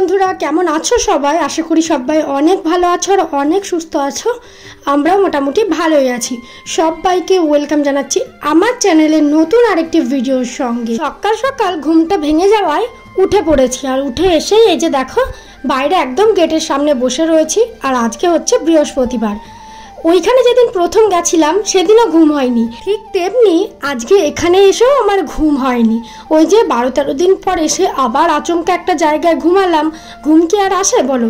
বন্ধুরা কেমন আছো সবাই আশা করি সবাই অনেক ভালো আছো আর অনেক সুস্থ আছো আমরাও মোটামুটি ভালোই আছি সবাইকে ওয়েলকাম জানাচ্ছি আমার চ্যানেলের নতুন আরেকটি ভিডিওর সঙ্গে সকাল সকাল ঘুমটা ভেঙে যাওয়ায় উঠে পড়েছি আর উঠে এসেই এই যে দেখো বাইরে একদম গেটের সামনে বসে রয়েছি আর আজকে হচ্ছে বৃহস্পতিবার ওইখানে যেদিন প্রথম গেছিলাম সেদিনও ঘুম হয়নি ঠিক তেমনি আজকে এখানে এসেও আমার ঘুম হয়নি ওই যে বারো তেরো দিন পর এসে আবার আচমকা একটা জায়গায় ঘুমালাম ঘুম কি আর আসে বলো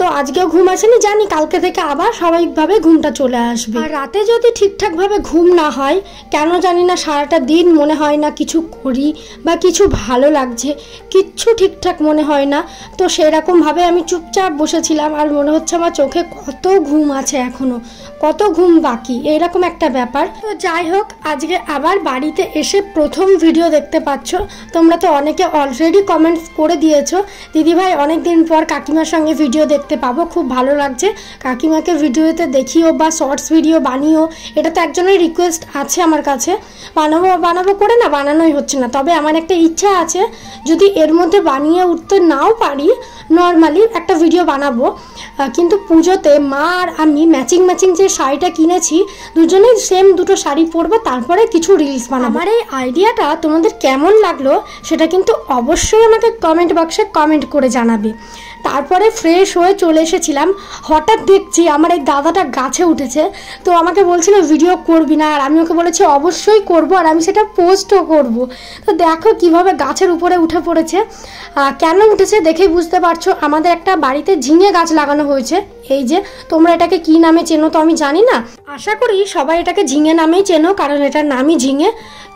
তো আজকেও ঘুম আসেনি জানি কালকে থেকে আবার স্বাভাবিকভাবে ঘুমটা চলে আসবে আর রাতে যদি ঠিকঠাকভাবে ঘুম না হয় কেন জানি না সারাটা দিন মনে হয় না কিছু করি বা কিছু ভালো লাগছে কিচ্ছু ঠিকঠাক মনে হয় না তো সেরকমভাবে আমি চুপচাপ বসেছিলাম আর মনে হচ্ছে আমার চোখে কত ঘুম আছে এখনও কত ঘুম বাকি এরকম একটা ব্যাপার তো যাই হোক আজকে আবার বাড়িতে এসে প্রথম ভিডিও দেখতে পাচ্ছ তোমরা তো অনেকে অলরেডি কমেন্টস করে দিয়েছো দিদিভাই অনেক দিন পর কাকিমার সঙ্গে ভিডিও দেখ দেখতে পাবো খুব ভালো লাগছে কাকিমাকে ভিডিওতে দেখিও বা শর্টস ভিডিও বানিও এটা তো একজনের রিকোয়েস্ট আছে আমার কাছে বানাবো বানাবো করে না বানানোই হচ্ছে না তবে আমার একটা ইচ্ছা আছে যদি এর মধ্যে বানিয়ে উঠতে নাও পারি নর্মালি একটা ভিডিও বানাবো কিন্তু পুজোতে মা আর আমি ম্যাচিং ম্যাচিং যে শাড়িটা কিনেছি দুজনেই সেম দুটো শাড়ি পরবো তারপরে কিছু রিলস বানাবো আমার এই আইডিয়াটা তোমাদের কেমন লাগলো সেটা কিন্তু অবশ্যই আমাকে কমেন্ট বক্সে কমেন্ট করে জানাবে তারপরে ফ্রেশ হয়ে চলে এসেছিলাম হঠাৎ দেখছি আমার এই দাদাটা গাছে উঠেছে তো আমাকে বলছিল ভিডিও করবি না আর আমি ওকে বলেছি অবশ্যই করব আর আমি সেটা পোস্টও করব তো দেখো কিভাবে গাছের উপরে উঠে পড়েছে কেন উঠেছে দেখেই বুঝতে পারছো আমাদের একটা বাড়িতে ঝিঙে গাছ লাগানো হয়েছে এই যে তোমরা এটাকে কি নামে চেনো তো আমি জানি না আশা করি সবাই এটাকে ঝিঙে নামেই চেনো কারণ এটার নামই ঝিঙে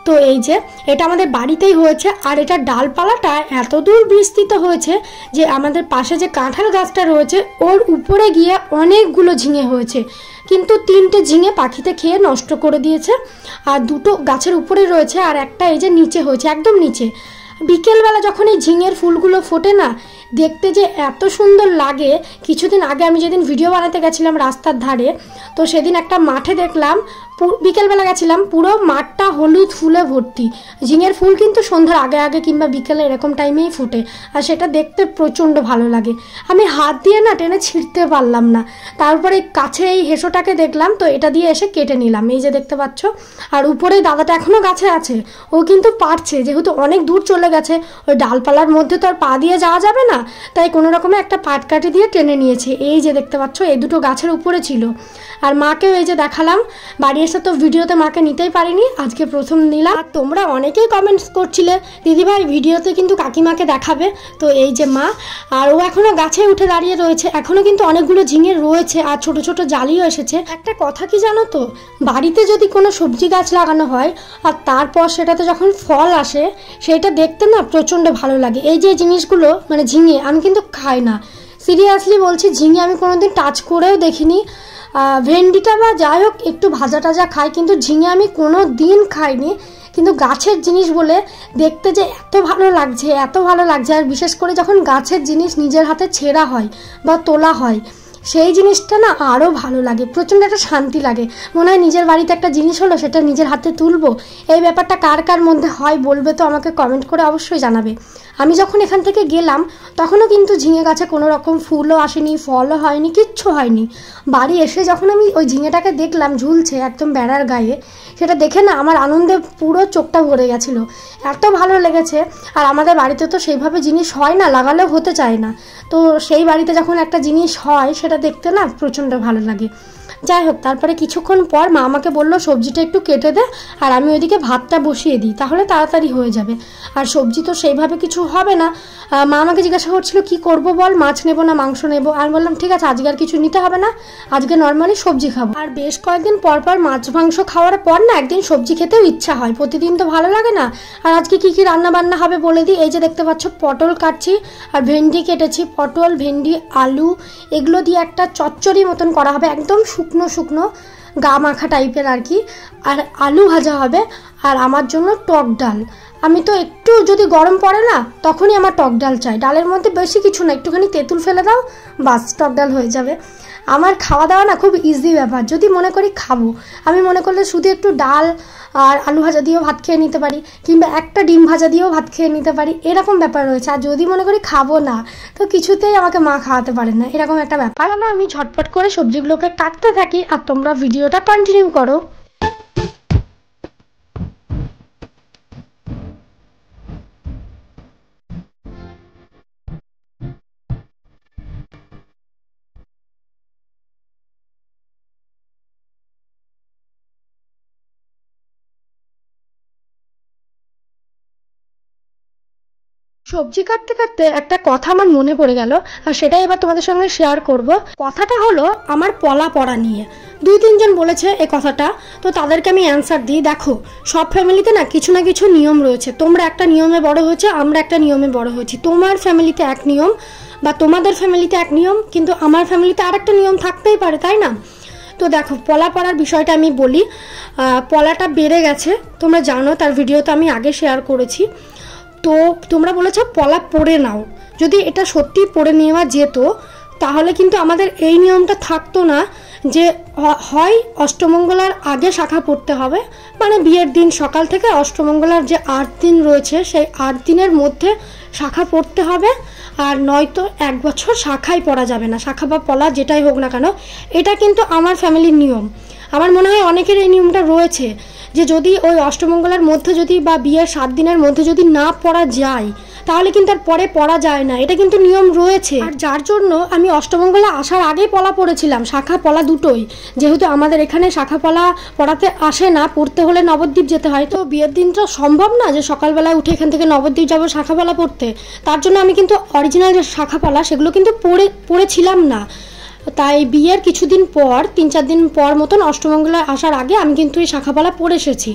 তো এই যে এটা আমাদের বাড়িতেই হয়েছে আর এটা ডালপালাটা এত দূর বিস্তৃত হয়েছে যে আমাদের পাশে যে কাঁঠাল গাছটা রয়েছে ওর উপরে গিয়ে অনেকগুলো ঝিঙে হয়েছে কিন্তু তিনটে ঝিঙে পাখিতে খেয়ে নষ্ট করে দিয়েছে আর দুটো গাছের উপরে রয়েছে আর একটা এই যে নিচে হয়েছে একদম নিচে বিকেলবেলা যখন এই ঝিঙের ফুলগুলো ফোটে না দেখতে যে এত সুন্দর লাগে কিছুদিন আগে আমি যেদিন ভিডিও বানাতে গেছিলাম রাস্তার ধারে তো সেদিন একটা মাঠে দেখলাম বিকেলবেলা গেছিলাম পুরো মাঠটা হলুদ ফুলে ভর্তি ঝিঙের ফুল কিন্তু সন্ধ্যার আগে আগে কিংবা বিকেলে এরকম টাইমেই ফুটে আর সেটা দেখতে প্রচণ্ড ভালো লাগে আমি হাত দিয়ে না টেনে ছিঁড়তে পারলাম না তারপরে কাছে এই হেসোটাকে দেখলাম তো এটা দিয়ে এসে কেটে নিলাম এই যে দেখতে পাচ্ছ আর উপরে দাদাটা এখনও গাছে আছে ও কিন্তু পারছে যেহেতু অনেক দূর চলে গেছে ওই ডালপালার মধ্যে তো আর পা দিয়ে যাওয়া যাবে না তাই কোনো রকমে একটা পাট কাটি দিয়ে টেনে নিয়েছে এই যে দেখতে পাচ্ছ এই দুটো গাছের উপরে ছিল আর মাকেও এই যে দেখালাম বাড়ি এসে তো ভিডিওতে মাকে নিতেই পারিনি আজকে প্রথম নিলাম আর তোমরা অনেকেই কমেন্টস করছিলে দিদিভাই ভিডিওতে কিন্তু কাকিমাকে দেখাবে তো এই যে মা আর ও এখনও গাছে উঠে দাঁড়িয়ে রয়েছে এখনও কিন্তু অনেকগুলো ঝিঙে রয়েছে আর ছোট ছোট জালিও এসেছে একটা কথা কি জানো তো বাড়িতে যদি কোনো সবজি গাছ লাগানো হয় আর তারপর সেটাতে যখন ফল আসে সেটা দেখতে না প্রচণ্ড ভালো লাগে এই যে জিনিসগুলো মানে ঝিঙে আমি কিন্তু খাই না সিরিয়াসলি বলছি ঝিঙে আমি কোনোদিন টাচ করেও দেখিনি ভেন্ডিটা বা যাই হোক একটু ভাজা টাজা খাই কিন্তু ঝিঙে আমি কোনো দিন খাইনি কিন্তু গাছের জিনিস বলে দেখতে যে এত ভালো লাগছে এত ভালো লাগছে আর বিশেষ করে যখন গাছের জিনিস নিজের হাতে ছেঁড়া হয় বা তোলা হয় সেই জিনিসটা না আরও ভালো লাগে প্রচণ্ড একটা শান্তি লাগে মনে হয় নিজের বাড়িতে একটা জিনিস হলো সেটা নিজের হাতে তুলবো এই ব্যাপারটা কার কার মধ্যে হয় বলবে তো আমাকে কমেন্ট করে অবশ্যই জানাবে আমি যখন এখান থেকে গেলাম তখনও কিন্তু ঝিঙে গাছে কোনো রকম ফুলও আসেনি ফলও হয়নি কিচ্ছু হয়নি বাড়ি এসে যখন আমি ওই ঝিঙেটাকে দেখলাম ঝুলছে একদম বেড়ার গায়ে সেটা দেখে না আমার আনন্দে পুরো চোখটা ভরে গেছিল এত ভালো লেগেছে আর আমাদের বাড়িতে তো সেইভাবে জিনিস হয় না লাগালেও হতে চায় না তো সেই বাড়িতে যখন একটা জিনিস হয় সেটা দেখতে না প্রচণ্ড ভালো লাগে যাই হোক তারপরে কিছুক্ষণ পর মা আমাকে বললো সবজিটা একটু কেটে দে আর আমি ওইদিকে ভাতটা বসিয়ে দিই তাহলে তাড়াতাড়ি হয়ে যাবে আর সবজি তো সেইভাবে কিছু হবে না মা আমাকে জিজ্ঞাসা করছিল কি করব বল মাছ নেব না মাংস নেব আমি বললাম ঠিক আছে আজকে আর কিছু নিতে হবে না আজকে নর্মালি সবজি খাবো আর বেশ কয়েকদিন পরপর মাছ মাংস খাওয়ার পর না একদিন সবজি খেতেও ইচ্ছা হয় প্রতিদিন তো ভালো লাগে না আর আজকে কি কি রান্না বান্না হবে বলে দিই এই যে দেখতে পাচ্ছ পটল কাটছি আর ভেন্ডি কেটেছি পটল ভেন্ডি আলু এগুলো দিয়ে একটা চচ্চড়ি মতন করা হবে একদম শুকনো শুকনো গা মাখা টাইপের আর কি আর আলু ভাজা হবে আর আমার জন্য টক ডাল আমি তো একটু যদি গরম পড়ে না তখনই আমার টক ডাল চাই ডালের মধ্যে বেশি কিছু না একটুখানি তেঁতুল ফেলে দাও বাস টক ডাল হয়ে যাবে আমার খাওয়া দাওয়া না খুব ইজি ব্যাপার যদি মনে করি খাবো আমি মনে করলে শুধু একটু ডাল আর আলু ভাজা দিয়েও ভাত খেয়ে নিতে পারি কিংবা একটা ডিম ভাজা দিয়েও ভাত খেয়ে নিতে পারি এরকম ব্যাপার রয়েছে আর যদি মনে করি খাবো না তো কিছুতেই আমাকে মা খাওয়াতে পারে না এরকম একটা ব্যাপার আমি ঝটপট করে সবজিগুলোকে কাটতে থাকি আর তোমরা ভিডিওটা কন্টিনিউ করো সবজি কাটতে কাটতে একটা কথা আমার মনে পড়ে গেল আর সেটাই এবার তোমাদের সঙ্গে শেয়ার করব কথাটা হলো আমার পলা পড়া নিয়ে দুই তিনজন বলেছে এই কথাটা তো তাদেরকে আমি অ্যান্সার দিই দেখো সব ফ্যামিলিতে না কিছু না কিছু নিয়ম রয়েছে তোমরা একটা নিয়মে বড় হয়েছে আমরা একটা নিয়মে বড় হয়েছি তোমার ফ্যামিলিতে এক নিয়ম বা তোমাদের ফ্যামিলিতে এক নিয়ম কিন্তু আমার ফ্যামিলিতে আর একটা নিয়ম থাকতেই পারে তাই না তো দেখো পলা পড়ার বিষয়টা আমি বলি পলাটা বেড়ে গেছে তোমরা জানো তার ভিডিও তো আমি আগে শেয়ার করেছি তো তোমরা বলেছো পলা পরে নাও যদি এটা সত্যি পরে নেওয়া যেত তাহলে কিন্তু আমাদের এই নিয়মটা থাকতো না যে হয় অষ্টমঙ্গলার আগে শাখা পড়তে হবে মানে বিয়ের দিন সকাল থেকে অষ্টমঙ্গলার যে আট দিন রয়েছে সেই আট দিনের মধ্যে শাখা পড়তে হবে আর নয়তো এক বছর শাখাই পড়া যাবে না শাখা বা পলা যেটাই হোক না কেন এটা কিন্তু আমার ফ্যামিলির নিয়ম আমার মনে হয় অনেকের এই নিয়মটা রয়েছে যে যদি ওই অষ্টমঙ্গলার মধ্যে যদি বা বিয়ের সাত দিনের মধ্যে যদি না পড়া যায় তাহলে কিন্তু আর পরে পড়া যায় না এটা কিন্তু নিয়ম রয়েছে আর যার জন্য আমি অষ্টমঙ্গলা আসার আগেই পলা পড়েছিলাম শাখা পলা দুটোই যেহেতু আমাদের এখানে শাখা পলা পড়াতে আসে না পড়তে হলে নবদ্বীপ যেতে হয় তো বিয়ের দিন তো সম্ভব না যে সকালবেলায় উঠে এখান থেকে নবদ্বীপ যাবো শাখা পলা পড়তে তার জন্য আমি কিন্তু অরিজিনাল যে শাখা পলা সেগুলো কিন্তু পড়ে পড়েছিলাম না তাই বিয়ের কিছুদিন পর তিন চার দিন পর মতন অষ্টমঙ্গলে আসার আগে আমি কিন্তু এই শাখাপালা পরে এসেছি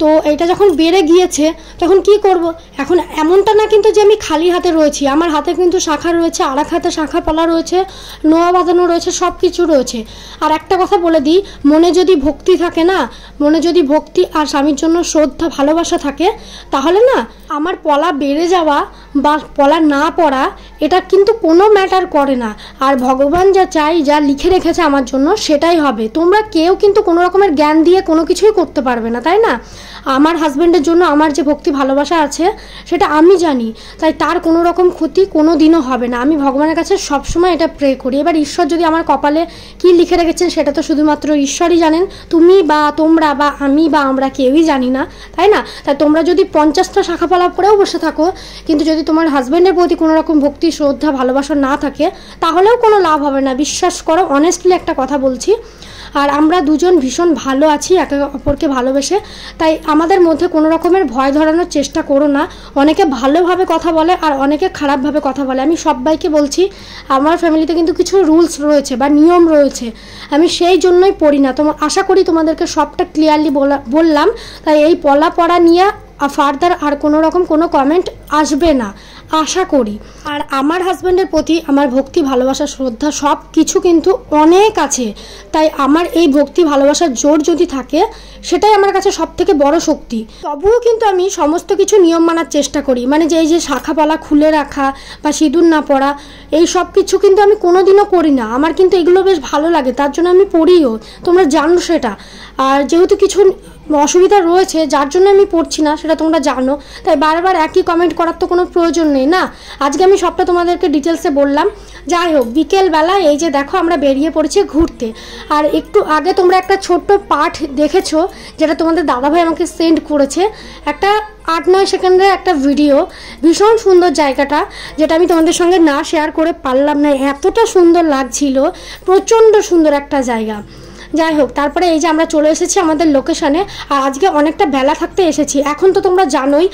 তো এটা যখন বেড়ে গিয়েছে তখন কি করব এখন এমনটা না কিন্তু যে আমি খালি হাতে রয়েছি আমার হাতে কিন্তু শাখা রয়েছে আর হাতে শাখা পালা রয়েছে নোয়া বাঁধানো রয়েছে সব কিছু রয়েছে আর একটা কথা বলে দিই মনে যদি ভক্তি থাকে না মনে যদি ভক্তি আর স্বামীর জন্য শ্রদ্ধা ভালোবাসা থাকে তাহলে না আমার পলা বেড়ে যাওয়া বা পলা না পড়া এটা কিন্তু কোনো ম্যাটার করে না আর ভগবান যা চাই যা লিখে রেখেছে আমার জন্য সেটাই হবে তোমরা কেউ কিন্তু কোনো রকমের জ্ঞান দিয়ে কোনো কিছুই করতে পারবে না তাই না আমার হাজব্যান্ডের জন্য আমার যে ভক্তি ভালোবাসা আছে সেটা আমি জানি তাই তার কোনো রকম ক্ষতি কোনো দিনও হবে না আমি ভগবানের কাছে সবসময় এটা প্রে করি এবার ঈশ্বর যদি আমার কপালে কি লিখে রেখেছেন সেটা তো শুধুমাত্র ঈশ্বরই জানেন তুমি বা তোমরা বা আমি বা আমরা কেউই জানি না তাই না তাই তোমরা যদি পঞ্চাশটা শাখা পালাপ করেও বসে থাকো কিন্তু যদি তোমার হাজব্যান্ডের প্রতি কোনো রকম ভক্তি শ্রদ্ধা ভালোবাসা না থাকে তাহলেও কোনো লাভ হবে না বিশ্বাস করো অনেস্টলি একটা কথা বলছি আর আমরা দুজন ভীষণ ভালো আছি একে অপরকে ভালোবেসে তাই আমাদের মধ্যে কোনো রকমের ভয় ধরানোর চেষ্টা করো না অনেকে ভালোভাবে কথা বলে আর অনেকে খারাপভাবে কথা বলে আমি সবাইকে বলছি আমার ফ্যামিলিতে কিন্তু কিছু রুলস রয়েছে বা নিয়ম রয়েছে আমি সেই জন্যই পড়ি না তোমার আশা করি তোমাদেরকে সবটা ক্লিয়ারলি বললাম তাই এই পলা পড়া নিয়ে ফার্দার আর কোনো রকম কোনো কমেন্ট আসবে না আশা করি আর আমার হাজব্যান্ডের প্রতি আমার ভক্তি ভালোবাসা শ্রদ্ধা সব কিছু কিন্তু অনেক আছে তাই আমার এই ভক্তি ভালোবাসার জোর যদি থাকে সেটাই আমার কাছে সব থেকে বড় শক্তি তবুও কিন্তু আমি সমস্ত কিছু নিয়ম মানার চেষ্টা করি মানে যে এই যে শাখাপালা খুলে রাখা বা সিঁদুর না পড়া এই সব কিছু কিন্তু আমি কোনোদিনও করি না আমার কিন্তু এগুলো বেশ ভালো লাগে তার জন্য আমি পড়িও তোমরা জানো সেটা আর যেহেতু কিছু অসুবিধা রয়েছে যার জন্য আমি পড়ছি না সেটা তোমরা জানো তাই বারবার একই কমেন্ট করার তো কোনো প্রয়োজন নেই না আজকে আমি সবটা তোমাদেরকে ডিটেলসে বললাম যাই হোক বিকেলবেলা এই যে দেখো আমরা বেরিয়ে পড়েছি ঘুরতে আর একটু আগে তোমরা একটা ছোট্ট পাঠ দেখেছো যেটা তোমাদের দাদাভাই আমাকে সেন্ড করেছে একটা আট নয় সেকেন্ডের একটা ভিডিও ভীষণ সুন্দর জায়গাটা যেটা আমি তোমাদের সঙ্গে না শেয়ার করে পারলাম না এতটা সুন্দর লাগছিল প্রচণ্ড সুন্দর একটা জায়গা যাই হোক তারপরে এই যে আমরা চলে এসেছি আমাদের লোকেশানে আর আজকে অনেকটা বেলা থাকতে এসেছি এখন তো তোমরা জানোই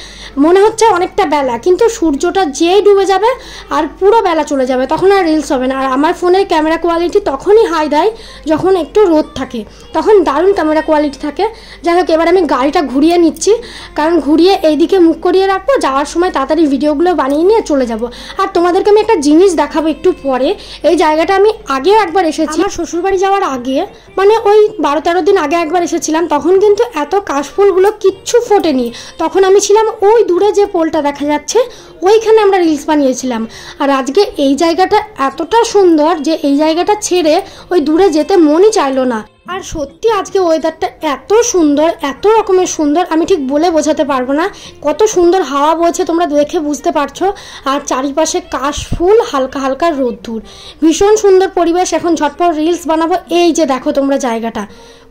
মনে হচ্ছে অনেকটা বেলা কিন্তু সূর্যটা যেই ডুবে যাবে আর পুরো বেলা চলে যাবে তখন আর রিলস হবে না আর আমার ফোনের ক্যামেরা কোয়ালিটি তখনই হাই দেয় যখন একটু রোদ থাকে তখন দারুণ ক্যামেরা কোয়ালিটি থাকে যাই হোক এবার আমি গাড়িটা ঘুরিয়ে নিচ্ছি কারণ ঘুরিয়ে এইদিকে মুখ করিয়ে রাখবো যাওয়ার সময় তাড়াতাড়ি ভিডিওগুলো বানিয়ে নিয়ে চলে যাব আর তোমাদেরকে আমি একটা জিনিস দেখাবো একটু পরে এই জায়গাটা আমি আগেও একবার এসেছি আমার শ্বশুরবাড়ি যাওয়ার আগে মানে এখানে ওই বারো তেরো দিন আগে একবার এসেছিলাম তখন কিন্তু এত কাশফুলগুলো কিচ্ছু ফোটেনি তখন আমি ছিলাম ওই দূরে যে পোলটা দেখা যাচ্ছে ওইখানে আমরা রিলস বানিয়েছিলাম আর আজকে এই জায়গাটা এতটা সুন্দর যে এই জায়গাটা ছেড়ে ওই দূরে যেতে মনই চাইলো না আর সত্যি আজকে ওয়েদারটা এত সুন্দর এত রকমের সুন্দর আমি ঠিক বলে বোঝাতে পারবো না কত সুন্দর হাওয়া বইছে তোমরা দেখে বুঝতে পারছো আর চারিপাশে কাশফুল হালকা হালকা রোদ্দুর ভীষণ সুন্দর পরিবেশ এখন ঝটপট রিলস বানাবো এই যে দেখো তোমরা জায়গাটা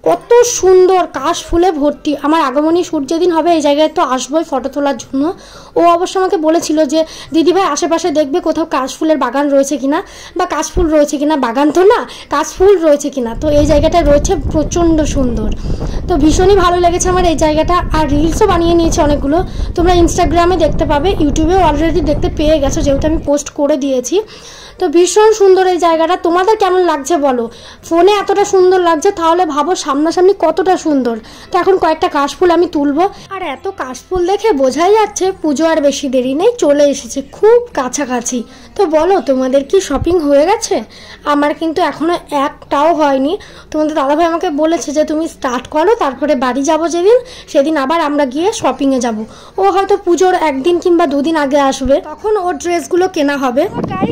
কত সুন্দর কাশ ফুলে ভর্তি আমার আগমনী সূর্য দিন হবে এই জায়গায় তো আসবোই ফটো তোলার জন্য ও অবশ্য আমাকে বলেছিল যে দিদিভাই আশেপাশে দেখবে কোথাও কাশ ফুলের বাগান রয়েছে কিনা বা কাশ ফুল রয়েছে কিনা বাগান তো না কাশ ফুল রয়েছে কিনা তো এই জায়গাটা রয়েছে প্রচণ্ড সুন্দর তো ভীষণই ভালো লেগেছে আমার এই জায়গাটা আর রিলসও বানিয়ে নিয়েছে অনেকগুলো তোমরা ইনস্টাগ্রামে দেখতে পাবে ইউটিউবেও অলরেডি দেখতে পেয়ে গেছো যেহেতু আমি পোস্ট করে দিয়েছি তো ভীষণ সুন্দর এই জায়গাটা তোমাদের কেমন লাগছে বলো ফোনে এতটা সুন্দর লাগছে তাহলে ভাবো সামনাসামনি কতটা সুন্দর তো এখন কয়েকটা কাশফুল আমি তুলবো আর এত কাশফুল দেখে বোঝাই যাচ্ছে পুজো আর বেশি দেরি নেই চলে এসেছে খুব কাছাকাছি তো বলো তোমাদের কি শপিং হয়ে গেছে আমার কিন্তু এখনও একটাও হয়নি তোমাদের দাদাভাই আমাকে বলেছে যে তুমি স্টার্ট করো তারপরে বাড়ি যাব যেদিন সেদিন আবার আমরা গিয়ে শপিংয়ে যাব ও হয়তো পুজোর একদিন কিংবা দুদিন আগে আসবে তখন ওর ড্রেসগুলো কেনা হবে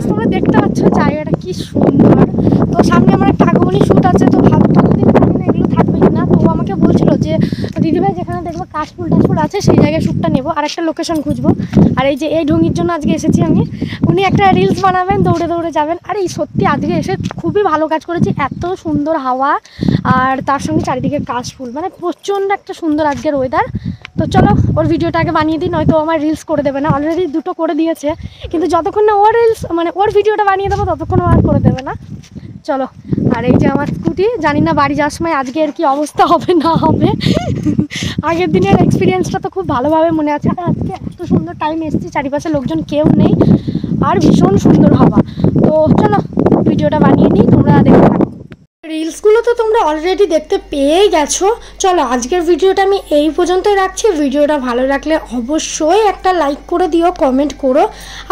তোমরা দেখতে পাচ্ছ জায়গাটা কি সুন্দর তো সামনে আমার একটা আগমনী শ্যুট আছে তো যে দিদিভাই যেখানে দেখবো কাশফুল টাশফুল আছে সেই জায়গায় শ্যুটটা নেবো আর একটা লোকেশন খুঁজবো আর এই যে এই ঢঙ্গির জন্য আজকে এসেছি আমি উনি একটা রিলস বানাবেন দৌড়ে দৌড়ে যাবেন আর এই সত্যি আজকে এসে খুবই ভালো কাজ করেছি এত সুন্দর হাওয়া আর তার সঙ্গে চারিদিকে কাশফুল মানে প্রচণ্ড একটা সুন্দর আজকের ওয়েদার তো চলো ওর ভিডিওটা আগে বানিয়ে দিই নয়তো আমার রিলস করে দেবে না অলরেডি দুটো করে দিয়েছে কিন্তু যতক্ষণ না ওর রিলস মানে ওর ভিডিওটা বানিয়ে দেবো ততক্ষণ আর করে দেবে না চলো আর এই যে আমার স্কুটি জানি না বাড়ি যাওয়ার সময় আজকে আর কি অবস্থা হবে না হবে আগের দিনের এক্সপিরিয়েন্সটা তো খুব ভালোভাবে মনে আছে আর আজকে এত সুন্দর টাইম এসেছি চারিপাশে লোকজন কেউ নেই আর ভীষণ সুন্দর হওয়া তো চলো ভিডিওটা বানিয়ে নিই তোমরা দেখতে থাকো রিলসগুলো তো তোমরা অলরেডি দেখতে পেয়েই গেছো চলো আজকের ভিডিওটা আমি এই পর্যন্তই রাখছি ভিডিওটা ভালো লাগলে অবশ্যই একটা লাইক করে দিও কমেন্ট করো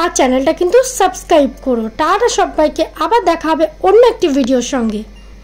আর চ্যানেলটা কিন্তু সাবস্ক্রাইব করো টাটা সবাইকে আবার দেখা হবে অন্য একটি ভিডিওর সঙ্গে